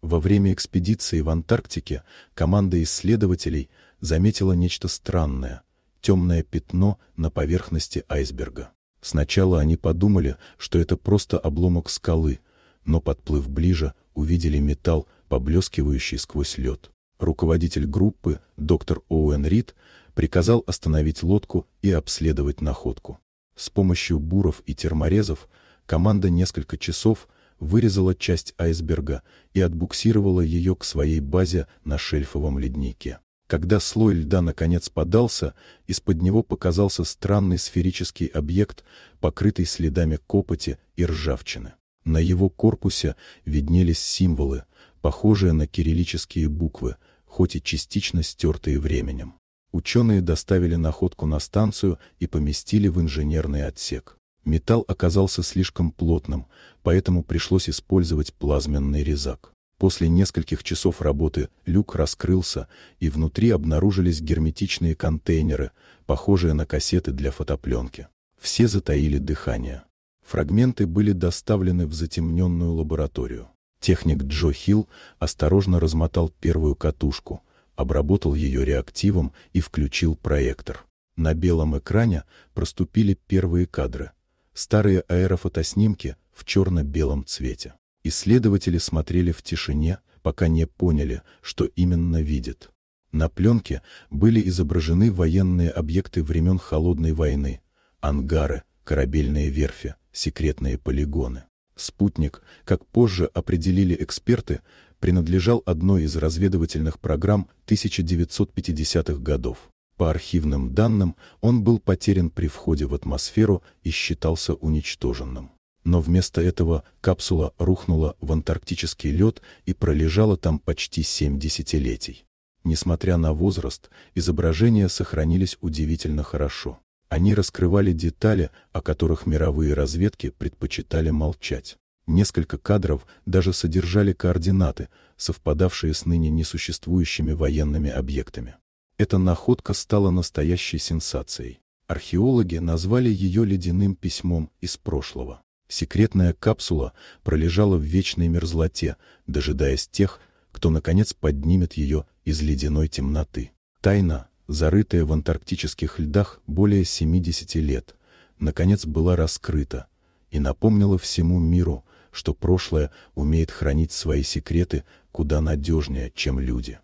Во время экспедиции в Антарктике команда исследователей заметила нечто странное — темное пятно на поверхности айсберга. Сначала они подумали, что это просто обломок скалы, но, подплыв ближе, увидели металл, поблескивающий сквозь лед. Руководитель группы, доктор Оуэн Рид, приказал остановить лодку и обследовать находку. С помощью буров и терморезов команда несколько часов – вырезала часть айсберга и отбуксировала ее к своей базе на шельфовом леднике. Когда слой льда наконец подался, из-под него показался странный сферический объект, покрытый следами копоти и ржавчины. На его корпусе виднелись символы, похожие на кириллические буквы, хоть и частично стертые временем. Ученые доставили находку на станцию и поместили в инженерный отсек. Металл оказался слишком плотным, поэтому пришлось использовать плазменный резак. После нескольких часов работы люк раскрылся, и внутри обнаружились герметичные контейнеры, похожие на кассеты для фотопленки. Все затаили дыхание. Фрагменты были доставлены в затемненную лабораторию. Техник Джо Хилл осторожно размотал первую катушку, обработал ее реактивом и включил проектор. На белом экране проступили первые кадры старые аэрофотоснимки в черно-белом цвете. Исследователи смотрели в тишине, пока не поняли, что именно видят. На пленке были изображены военные объекты времен Холодной войны, ангары, корабельные верфи, секретные полигоны. Спутник, как позже определили эксперты, принадлежал одной из разведывательных программ 1950-х годов. По архивным данным, он был потерян при входе в атмосферу и считался уничтоженным. Но вместо этого капсула рухнула в антарктический лед и пролежала там почти семь десятилетий. Несмотря на возраст, изображения сохранились удивительно хорошо. Они раскрывали детали, о которых мировые разведки предпочитали молчать. Несколько кадров даже содержали координаты, совпадавшие с ныне несуществующими военными объектами. Эта находка стала настоящей сенсацией. Археологи назвали ее ледяным письмом из прошлого. Секретная капсула пролежала в вечной мерзлоте, дожидаясь тех, кто, наконец, поднимет ее из ледяной темноты. Тайна, зарытая в антарктических льдах более 70 лет, наконец была раскрыта и напомнила всему миру, что прошлое умеет хранить свои секреты куда надежнее, чем люди.